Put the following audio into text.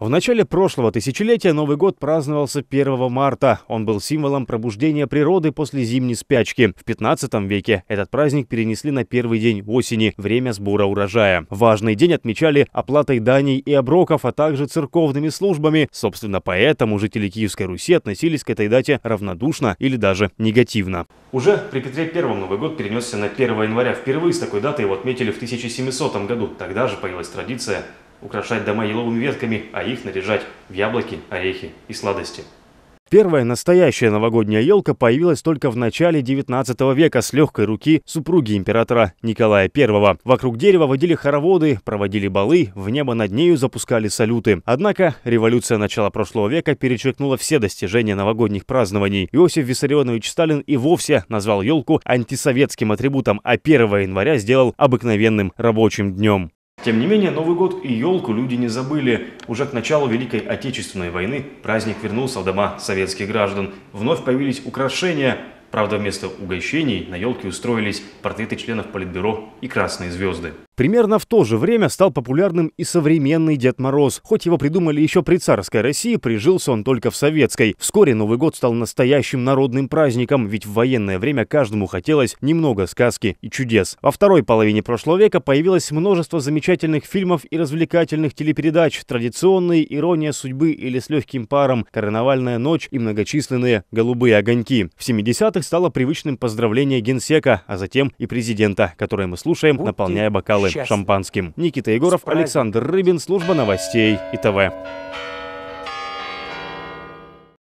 В начале прошлого тысячелетия Новый год праздновался 1 марта. Он был символом пробуждения природы после зимней спячки. В 15 веке этот праздник перенесли на первый день осени, время сбора урожая. Важный день отмечали оплатой даний и оброков, а также церковными службами. Собственно, поэтому жители Киевской Руси относились к этой дате равнодушно или даже негативно. Уже при Петре Первом Новый год перенесся на 1 января. Впервые с такой датой его отметили в 1700 году. Тогда же появилась традиция украшать дома еловыми ветками, а их наряжать в яблоки, орехи и сладости. Первая настоящая новогодняя елка появилась только в начале 19 века с легкой руки супруги императора Николая I. Вокруг дерева водили хороводы, проводили балы, в небо над нею запускали салюты. Однако революция начала прошлого века перечеркнула все достижения новогодних празднований. Иосиф Виссарионович Сталин и вовсе назвал елку антисоветским атрибутом, а 1 января сделал обыкновенным рабочим днем. Тем не менее, Новый год и елку люди не забыли. Уже к началу Великой Отечественной войны праздник вернулся в дома советских граждан. Вновь появились украшения. Правда, вместо угощений на елке устроились портреты членов Политбюро и красные звезды. Примерно в то же время стал популярным и современный Дед Мороз. Хоть его придумали еще при царской России, прижился он только в советской. Вскоре Новый год стал настоящим народным праздником, ведь в военное время каждому хотелось немного сказки и чудес. Во второй половине прошлого века появилось множество замечательных фильмов и развлекательных телепередач, традиционные «Ирония судьбы» или «С легким паром», «Карнавальная ночь» и многочисленные «Голубые огоньки». В 70-х стало привычным поздравление генсека, а затем и президента, которое мы слушаем, наполняя бокалы шампанским. Никита Егоров, Александр Рыбин, служба новостей ИТВ.